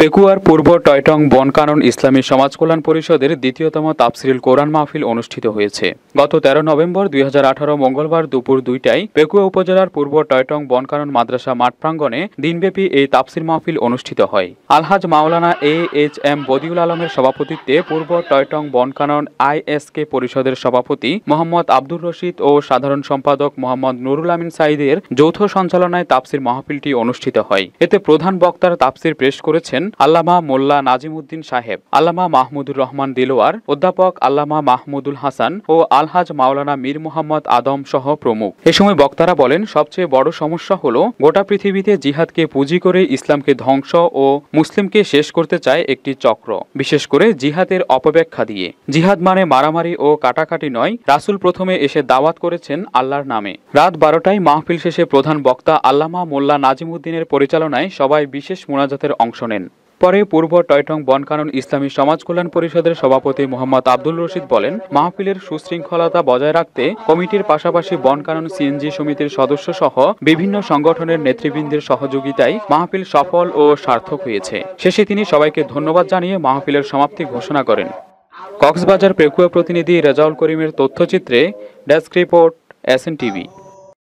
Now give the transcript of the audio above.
পেকুয়ার পূর্ব টয়টং বনকানন ইসলামী সমাজ কল্যাণ পরিষদের দ্বিতীয়তম তাপসিরিল কোরআন মাহফিল অনুষ্ঠিত হয়েছে গত তেরো নভেম্বর দুই মঙ্গলবার দুপুর দুইটায় পেকুয়া উপজেলার পূর্ব টয়টং বনকানন মাদ্রাসা মাঠ প্রাঙ্গণে দিনব্যাপী এই তাফসির মাহফিল অনুষ্ঠিত হয় আলহাজ মাওলানা এ এইচ এম বদিউল আলমের সভাপতিত্বে পূর্ব টয়টং বনকানন আই এস কে পরিষদের সভাপতি মোহাম্মদ আব্দুর রশিদ ও সাধারণ সম্পাদক মোহাম্মদ নুরুল আমিন সাইদের যৌথ সঞ্চালনায় তাফসির মাহফিলটি অনুষ্ঠিত হয় এতে প্রধান বক্তার তাপসির পেশ করেছেন আল্লামা মোল্লা নাজিমুদ্দিন সাহেব আল্লামা মাহমুদুর রহমান দিলোয়ার অধ্যাপক আল্লামা মাহমুদুল হাসান ও আলহাজ মাওলানা মীর মোহাম্মদ আদম সহ প্রমুখ এ সময় বক্তারা বলেন সবচেয়ে বড় সমস্যা হল গোটা পৃথিবীতে জিহাদকে পুঁজি করে ইসলামকে ধ্বংস ও মুসলিমকে শেষ করতে চায় একটি চক্র বিশেষ করে জিহাদের অপব্যাখ্যা দিয়ে জিহাদ মানে মারামারি ও কাটাকাটি নয় রাসুল প্রথমে এসে দাওয়াত করেছেন আল্লাহর নামে রাত বারোটায় মাহফিল শেষে প্রধান বক্তা আল্লামা মোল্লা নাজিমুদ্দিনের পরিচালনায় সবাই বিশেষ মোনাজাতের অংশ নেন পরে পূর্ব টয়টং বনকানন ইসলামী সমাজ কল্যাণ পরিষদের সভাপতি মোহাম্মদ আব্দুল রশিদ বলেন মাহফিলের সুশৃঙ্খলতা বজায় রাখতে কমিটির পাশাপাশি বনকানন সিএনজি সমিতির সদস্য সহ বিভিন্ন সংগঠনের নেতৃবৃন্দের সহযোগিতায় মাহফিল সফল ও সার্থক হয়েছে শেষে তিনি সবাইকে ধন্যবাদ জানিয়ে মাহফিলের সমাপ্তি ঘোষণা করেন কক্সবাজার প্রেকুয়া প্রতিনিধি রেজাউল করিমের তথ্যচিত্রে ডেস্ক রিপোর্ট এস টিভি